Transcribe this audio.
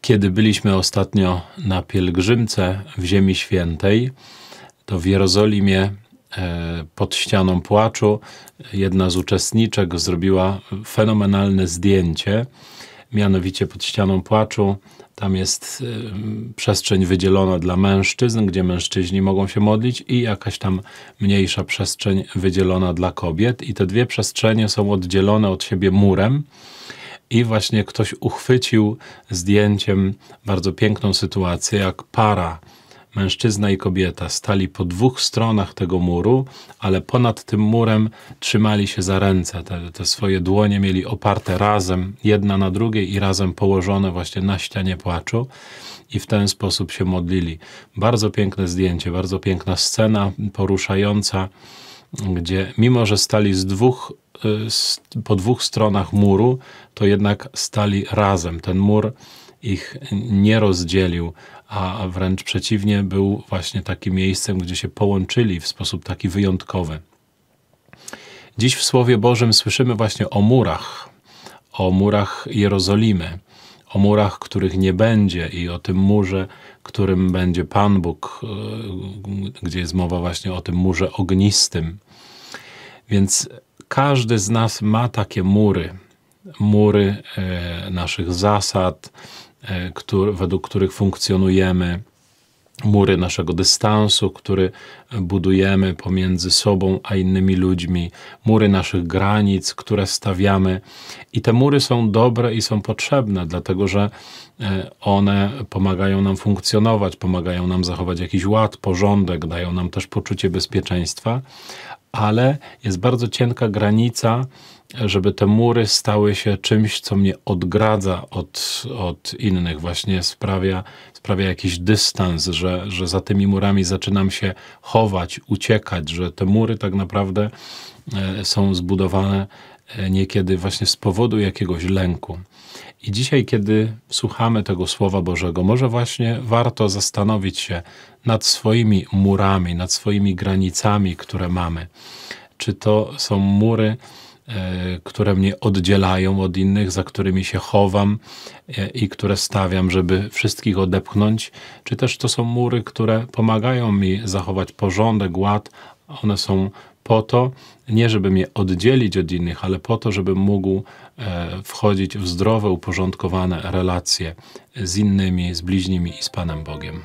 kiedy byliśmy ostatnio na pielgrzymce w Ziemi Świętej, to w Jerozolimie e, pod ścianą płaczu jedna z uczestniczek zrobiła fenomenalne zdjęcie. Mianowicie pod ścianą płaczu tam jest e, przestrzeń wydzielona dla mężczyzn, gdzie mężczyźni mogą się modlić, i jakaś tam mniejsza przestrzeń wydzielona dla kobiet. I te dwie przestrzenie są oddzielone od siebie murem i właśnie ktoś uchwycił zdjęciem bardzo piękną sytuację, jak para, mężczyzna i kobieta, stali po dwóch stronach tego muru, ale ponad tym murem trzymali się za ręce. Te, te swoje dłonie mieli oparte razem, jedna na drugiej i razem położone właśnie na ścianie płaczu i w ten sposób się modlili. Bardzo piękne zdjęcie, bardzo piękna scena poruszająca, gdzie mimo, że stali z dwóch Y, po dwóch stronach muru, to jednak stali razem. Ten mur ich nie rozdzielił, a wręcz przeciwnie, był właśnie takim miejscem, gdzie się połączyli w sposób taki wyjątkowy. Dziś w Słowie Bożym słyszymy właśnie o murach, o murach Jerozolimy, o murach, których nie będzie i o tym murze, którym będzie Pan Bóg, y, gdzie jest mowa właśnie o tym murze ognistym. Więc każdy z nas ma takie mury. Mury e, naszych zasad, e, który, według których funkcjonujemy, mury naszego dystansu, który budujemy pomiędzy sobą a innymi ludźmi, mury naszych granic, które stawiamy. I te mury są dobre i są potrzebne, dlatego że e, one pomagają nam funkcjonować, pomagają nam zachować jakiś ład, porządek, dają nam też poczucie bezpieczeństwa, ale jest bardzo cienka granica, żeby te mury stały się czymś, co mnie odgradza od, od innych, właśnie sprawia, sprawia jakiś dystans, że, że za tymi murami zaczynam się chować, uciekać, że te mury tak naprawdę e, są zbudowane E, niekiedy właśnie z powodu jakiegoś lęku. I dzisiaj, kiedy słuchamy tego Słowa Bożego, może właśnie warto zastanowić się nad swoimi murami, nad swoimi granicami, które mamy. Czy to są mury, e, które mnie oddzielają od innych, za którymi się chowam e, i które stawiam, żeby wszystkich odepchnąć, czy też to są mury, które pomagają mi zachować porządek, ład, one są po to, nie żeby mnie oddzielić od innych, ale po to, żebym mógł e, wchodzić w zdrowe, uporządkowane relacje z innymi, z bliźnimi i z Panem Bogiem.